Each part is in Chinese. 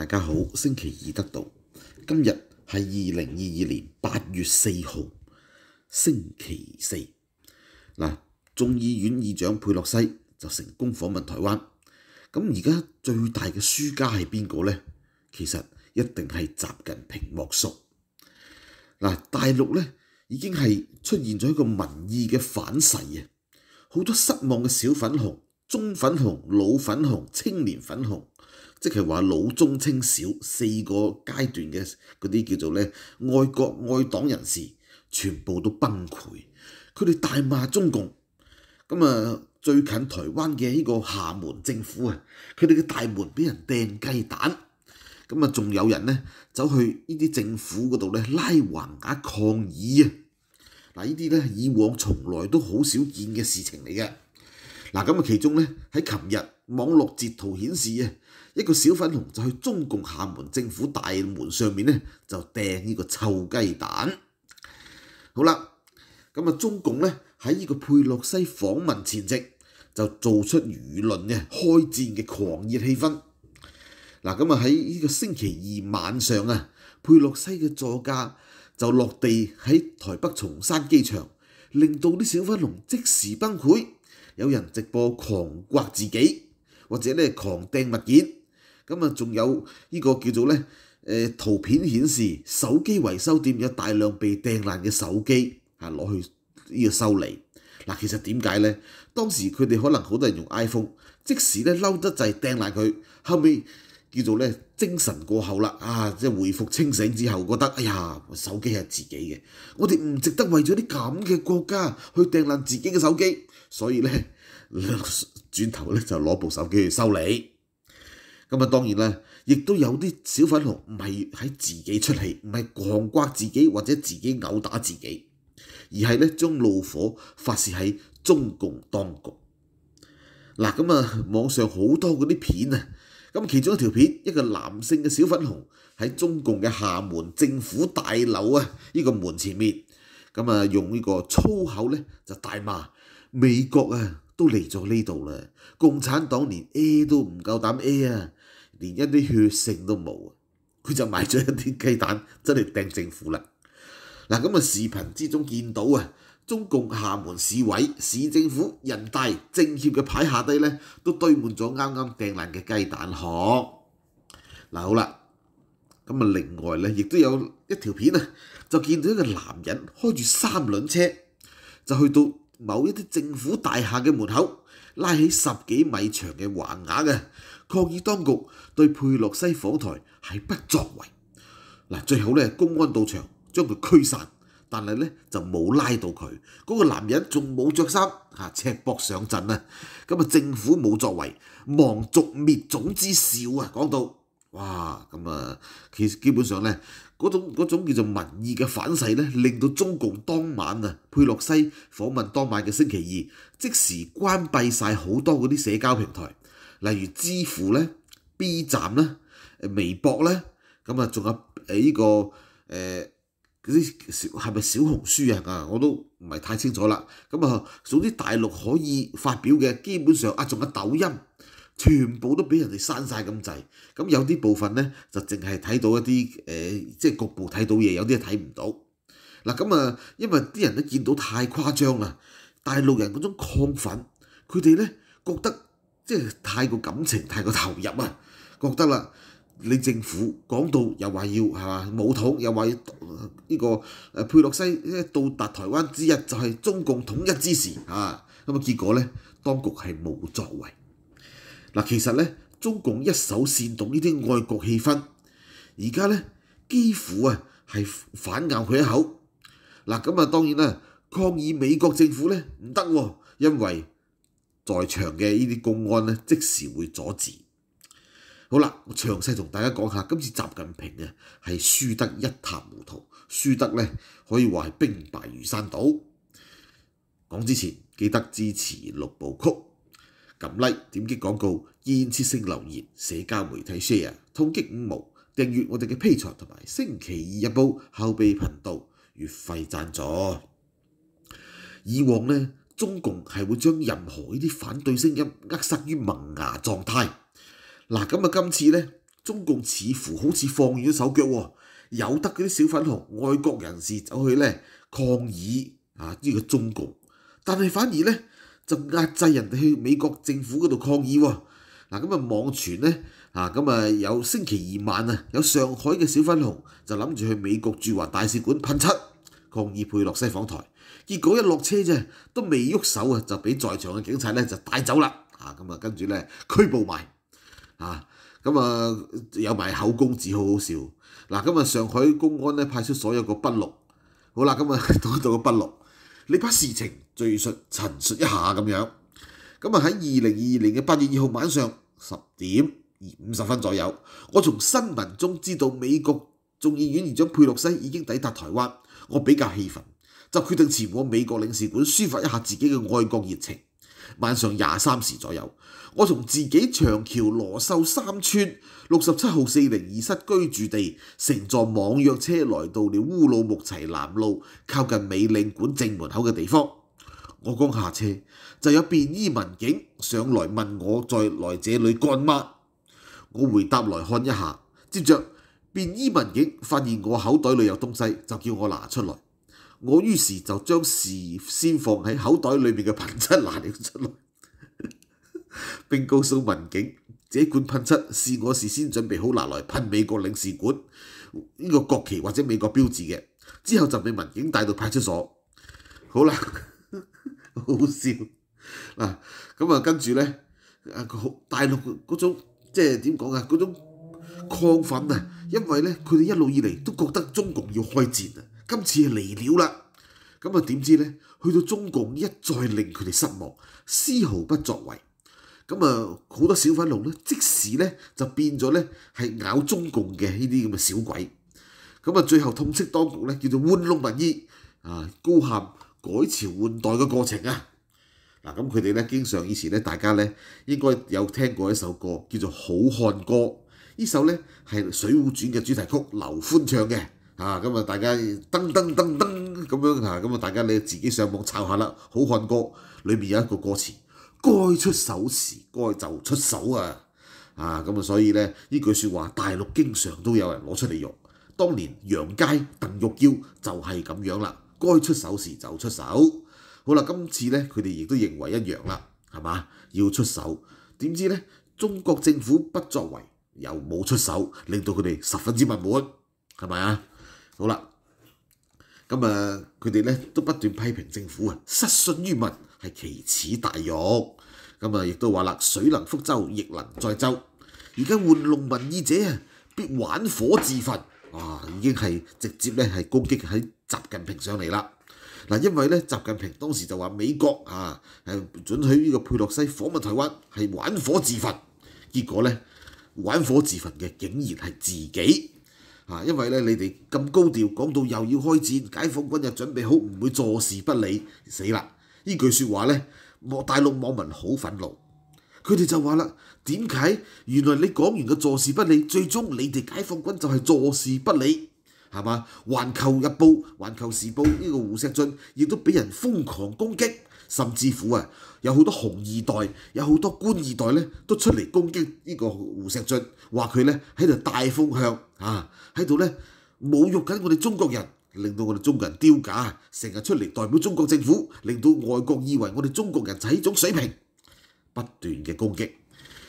大家好，星期二得到今日系二零二二年八月四号星期四。嗱，众议院议长佩洛西就成功访问台湾。咁而家最大嘅输家系边个咧？其实一定系习近平莫属。嗱，大陆咧已经系出现咗一个民意嘅反噬啊！好多失望嘅小粉红、中粉红、老粉红、青年粉红。即係話老中青少四個階段嘅嗰啲叫做咧愛國愛黨人士，全部都崩潰，佢哋大罵中共。咁啊，最近台灣嘅呢個廈門政府啊，佢哋嘅大門俾人掟雞蛋，咁啊仲有人咧走去呢啲政府嗰度咧拉橫額抗議啊！嗱，呢啲咧以往從來都好少見嘅事情嚟嘅。嗱，咁啊，其中咧喺琴日網絡截圖顯示啊，一個小粉紅就去中共廈門政府大門上面咧就掟呢個臭雞蛋。好啦，咁啊，中共咧喺呢個佩洛西訪問前夕就做出輿論嘅開戰嘅狂熱氣氛。嗱，咁啊喺呢個星期二晚上啊，佩洛西嘅座駕就落地喺台北松山機場，令到啲小粉紅即時崩潰。有人直播狂刮自己，或者咧狂掟物件，咁啊仲有呢个叫做咧，诶图片显示手机维修店有大量被掟烂嘅手机，啊攞去呢个修理。嗱，其实点解咧？当时佢哋可能好多人用 iPhone，即使咧嬲得制掟烂佢，后面。叫做咧精神過後啦，啊即係回復清醒之後，覺得哎呀，手機係自己嘅，我哋唔值得為咗啲咁嘅國家去掟爛自己嘅手機，所以咧 轉頭咧就攞部手機去修理。咁啊當然啦，亦都有啲小粉紅唔係喺自己出氣，唔係狂刮自己或者自己毆打自己，而係咧將怒火發泄喺中共當局。嗱咁啊，網上好多嗰啲片啊～咁其中一條片，一個男性嘅小粉紅喺中共嘅廈門政府大樓啊，呢個門前面，咁啊用呢個粗口咧就大罵美國啊都嚟咗呢度啦，共產黨連 A 都唔夠膽 A 啊，連一啲血性都冇，啊，佢就賣咗一啲雞蛋，真係掟政府啦。嗱咁啊，視頻之中見到啊。中共廈門市委、市政府、人大政協嘅牌下低咧，都堆滿咗啱啱掟爛嘅雞蛋殼。嗱，好啦，咁啊，另外咧，亦都有一條片啊，就見到一個男人開住三輪車，就去到某一啲政府大廈嘅門口，拉起十幾米長嘅橫額嘅抗議，當局對佩洛西訪台係不作為。嗱，最好咧，公安到場將佢驅散。但係咧就冇拉到佢，嗰個男人仲冇着衫，嚇赤膊上陣啊！咁啊，政府冇作為，亡族滅種之兆啊！講到哇，咁啊，其基本上咧嗰種嗰種叫做民意嘅反噬咧，令到中共當晚啊，佩洛西訪問當晚嘅星期二，即時關閉曬好多嗰啲社交平台，例如支付咧、B 站咧、微博咧，咁啊，仲有誒呢個誒。嗰啲係咪小紅書啊？我都唔係太清楚啦。咁啊，總之大陸可以發表嘅基本上啊，仲有抖音，全部都俾人哋刪曬咁滯。咁有啲部分咧，就淨係睇到一啲誒，即係局部睇到嘢，有啲睇唔到。嗱，咁啊，因為啲人都見到太誇張啦，大陸人嗰種亢奮，佢哋咧覺得即係太過感情、太過投入啊，覺得啦。你政府講到又話要係嘛，武統又話要呢個誒佩洛西到達台灣之日就係中共統一之時啊！咁啊結果咧，當局係冇作為。嗱，其實咧，中共一手煽動呢啲愛國氣氛，而家咧幾乎啊係反咬佢一口。嗱咁啊，當然啦，抗議美國政府咧唔得，因為在場嘅呢啲公安咧即時會阻止。好啦，我詳細同大家講下，今次習近平啊係輸得一塌糊塗，輸得咧可以話係兵敗如山倒。講之前記得支持六部曲，撳 Like、點擊廣告、建設性留言、社交媒體 Share、通擊五毛、訂閱我哋嘅披財同埋星期二日報後備頻道月費贊助。以往咧中共係會將任何呢啲反對聲音扼殺於萌芽狀態。嗱，咁啊今次咧，中共似乎好似放軟咗手腳喎，有得嗰啲小粉紅愛國人士走去咧抗議啊，呢個中共，但係反而咧就壓制人哋去美國政府嗰度抗議喎。嗱，咁啊網傳咧啊，咁啊有星期二晚啊，有上海嘅小粉紅就諗住去美國駐華大使館噴漆抗議佩洛西訪台，結果一落車啫都未喐手啊，就俾在場嘅警察咧就帶走啦。啊，咁啊跟住咧拘捕埋。啊，咁啊有埋口供字，好好笑。嗱，今日上海公安咧派出所有個筆錄，好啦，咁啊到 到個筆錄，你把事情敘述陳述一下咁樣。咁啊喺二零二二年嘅八月二號晚上十點五十分左右，我從新聞中知道美國眾議院議長佩洛西已經抵達台灣，我比較氣憤，就決定前往美國領事館抒發一下自己嘅愛國熱情。晚上廿三時左右，我從自己長橋羅秀三村六十七號四零二室居住地，乘坐網約車來到了烏魯木齊南路靠近美領館正門口嘅地方。我剛下車，就有便衣民警上來問我在來這裏幹乜。我回答來看一下，接着便衣民警發現我口袋裏有東西，就叫我拿出來。我於是就將事先放喺口袋裏面嘅噴漆拿了出來，並告訴民警：，這罐噴漆是我事先準備好拿來噴美國領事館呢個國旗或者美國標誌嘅。之後就被民警帶到派出所。好啦，好笑嗱。咁啊，跟住咧，大陸嗰種即係點講啊？嗰種抗憤啊，因為咧，佢哋一路以嚟都覺得中共要開戰啊。今次嚟了啦，咁啊点知咧？去到中共一再令佢哋失望，丝毫不作为，咁啊好多小粉龙咧，即时咧就变咗咧系咬中共嘅呢啲咁嘅小鬼，咁啊最后痛斥当局咧叫做玩弄民意啊，高喊改朝换代嘅过程啊，嗱咁佢哋咧经常以前咧大家咧应该有听过一首歌叫做《好汉歌》，呢首咧系《水浒传》嘅主题曲，刘欢唱嘅。啊！咁啊，大家噔噔噔噔咁樣啊！咁啊，大家你自己上網抄下啦。《好漢歌》裏面有一個歌詞：該出手時該就出手啊！啊！咁啊，所以咧呢句説話，大陸經常都有人攞出嚟用。當年楊佳、鄧玉嬌就係咁樣啦，該出手時就出手。好啦，今次咧，佢哋亦都認為一樣啦，係嘛？要出手，點知咧？中國政府不作為，又冇出手，令到佢哋十分之不滿，係咪啊？好啦，咁啊，佢哋咧都不斷批評政府啊，失信於民係奇恥大辱，咁啊，亦都話啦，水能覆舟，亦能載舟。而家玩弄民意者啊，必玩火自焚。哇，已經係直接咧係攻擊喺習近平上嚟啦。嗱，因為咧，習近平當時就話美國啊，誒，准許呢個佩洛西訪問台灣係玩火自焚。結果咧，玩火自焚嘅竟然係自己。啊，因為咧，你哋咁高調講到又要開戰，解放軍又準備好唔會坐視不理，死啦！呢句説話咧，莫大陸網民好憤怒，佢哋就話啦：點解原來你講完嘅坐視不理，最終你哋解放軍就係坐視不理，係嘛？《環球日報》《環球時報》呢個胡錫俊亦都俾人瘋狂攻擊，甚至乎啊，有好多紅二代、有好多官二代咧都出嚟攻擊呢個胡錫俊，話佢咧喺度大風向。啊！喺度咧侮辱緊我哋中國人，令到我哋中國人丟架，成日出嚟代表中國政府，令到外國以為我哋中國人就係呢種水平，不斷嘅攻擊。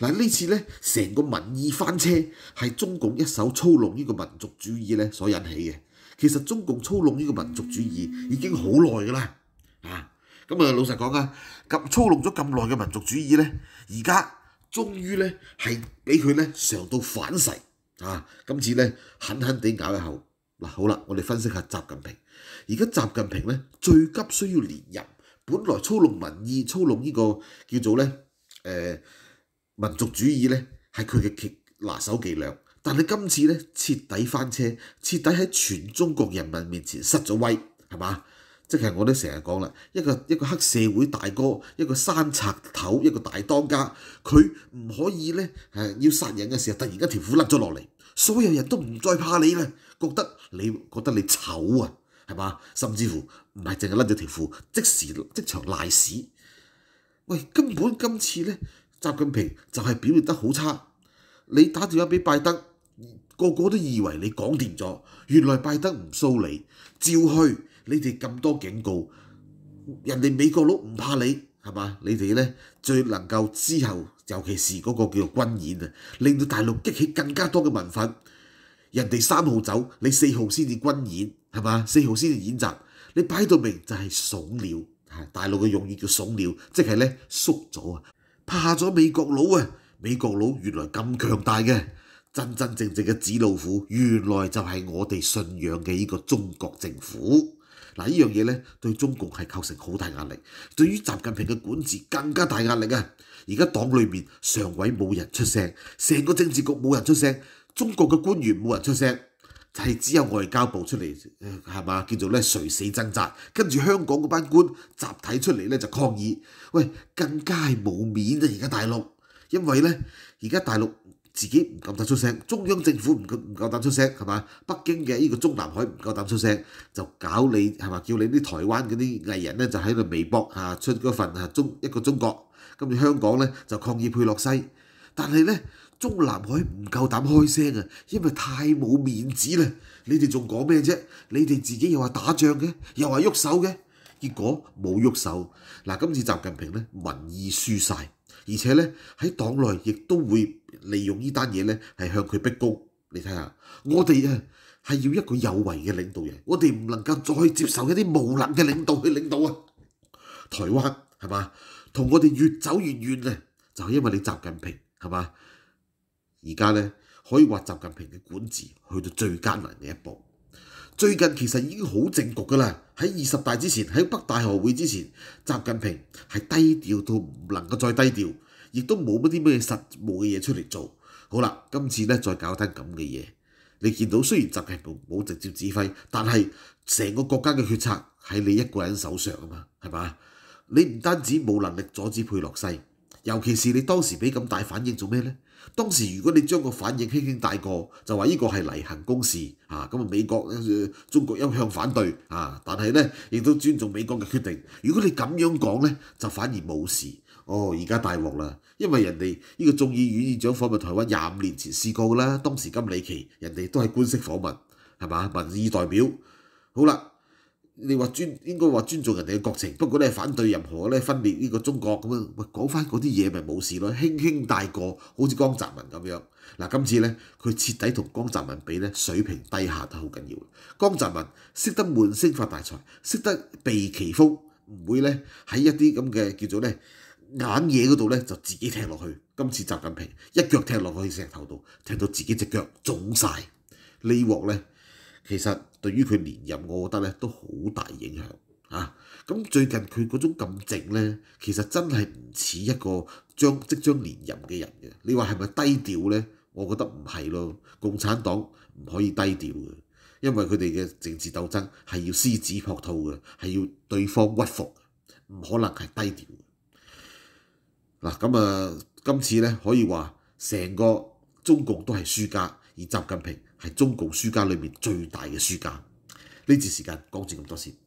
嗱呢次咧，成個民意翻車係中共一手操弄呢個民族主義咧所引起嘅。其實中共操弄呢個民族主義已經好耐㗎啦。啊，咁啊老實講啊，咁操弄咗咁耐嘅民族主義咧，而家終於咧係俾佢咧嚐到反噬。啊！今次咧狠狠地咬一口嗱，好啦，我哋分析下習近平。而家習近平咧最急需要連任，本來操弄民意、操弄呢個叫做咧誒民族主義咧，係佢嘅拿手伎倆，但係今次咧徹底翻車，徹底喺全中國人民面前失咗威，係嘛？即係我都成日講啦，一個一個黑社會大哥，一個山賊頭，一個大當家，佢唔可以咧誒，要殺人嘅時候突然間條褲甩咗落嚟，所有人都唔再怕你啦，覺得你覺得你醜啊，係嘛？甚至乎唔係淨係甩咗條褲，即時即場賴屎。喂，根本今次咧，習近平就係表現得好差。你打電話俾拜登，個個都以為你講掂咗，原來拜登唔蘇你，照去。你哋咁多警告，人哋美國佬唔怕你係嘛？你哋咧最能夠之後，尤其是嗰個叫做軍演啊，令到大陸激起更加多嘅民憤。人哋三號走，你四號先至軍演係嘛？四號先至演習，你擺到明就係怂了啊！大陸嘅用語叫怂了，即係咧縮咗啊，怕咗美國佬啊！美國佬原來咁強大嘅，真真正正嘅紫老虎，原來就係我哋信仰嘅呢個中國政府。嗱，呢樣嘢咧對中共係構成好大壓力，對於習近平嘅管治更加大壓力啊！而家黨裏面上位冇人出聲，成個政治局冇人出聲，中國嘅官員冇人出聲，係只有外交部出嚟，係嘛叫做咧垂死掙扎，跟住香港嗰班官集體出嚟咧就抗議，喂更加冇面啊！而家大陸，因為咧而家大陸。自己唔夠膽出聲，中央政府唔夠唔夠膽出聲，係嘛？北京嘅呢個中南海唔夠膽出聲，就搞你係嘛？叫你啲台灣嗰啲藝人咧就喺度微博嚇出嗰份嚇中一個中國。跟住香港咧就抗議佩洛西，但係咧中南海唔夠膽開聲啊，因為太冇面子啦。你哋仲講咩啫？你哋自己又話打仗嘅，又話喐手嘅，結果冇喐手。嗱，今次習近平咧民意輸曬。而且咧喺黨內亦都會利用呢單嘢咧，係向佢逼供。你睇下，我哋啊係要一個有為嘅領導人，我哋唔能夠再接受一啲無能嘅領導去領導啊！台灣係嘛，同我哋越走越遠呢，就係因為你習近平係嘛。而家咧可以話習近平嘅管治去到最艱難嘅一步。最近其實已經好正局㗎啦，喺二十大之前，喺北大學會之前，習近平係低調到唔能夠再低調，亦都冇乜啲咩實務嘅嘢出嚟做。好啦，今次咧再搞單咁嘅嘢，你見到雖然習近平冇直接指揮，但係成個國家嘅決策喺你一個人手上啊嘛，係嘛？你唔單止冇能力阻止佩洛西。尤其是你當時俾咁大反應做咩呢？當時如果你將個反應輕輕帶過，就話呢個係例行公事啊，咁啊美國、中國一向反對啊，但係呢，亦都尊重美國嘅決定。如果你咁樣講呢，就反而冇事。哦，而家大鑊啦，因為人哋呢個眾議院議長訪問台灣廿五年前試過噶啦，當時金里奇人哋都係官式訪問，係嘛民意代表。好啦。你話尊應該話尊重人哋嘅國情，不過你係反對任何咧分裂呢個中國咁樣，喂講翻嗰啲嘢咪冇事咯，輕輕帶過，好似江澤民咁樣。嗱，今次咧佢徹底同江澤民比咧水平低下得好緊要。江澤民識得滿聲發大財，識得避其風，唔會咧喺一啲咁嘅叫做咧硬嘢嗰度咧就自己踢落去。今次習近平一腳踢落去石頭度，踢到自己只腳腫曬呢鑊咧。其實對於佢連任，我覺得咧都好大影響啊！咁最近佢嗰種咁靜咧，其實真係唔似一個將即將連任嘅人嘅。你話係咪低調咧？我覺得唔係咯。共產黨唔可以低調嘅，因為佢哋嘅政治鬥爭係要獅子撲兔嘅，係要對方屈服，唔可能係低調。嗱咁啊，今次咧可以話成個中共都係輸家，而習近平。係中共書家裏面最大嘅書家，呢節時間講住咁多先。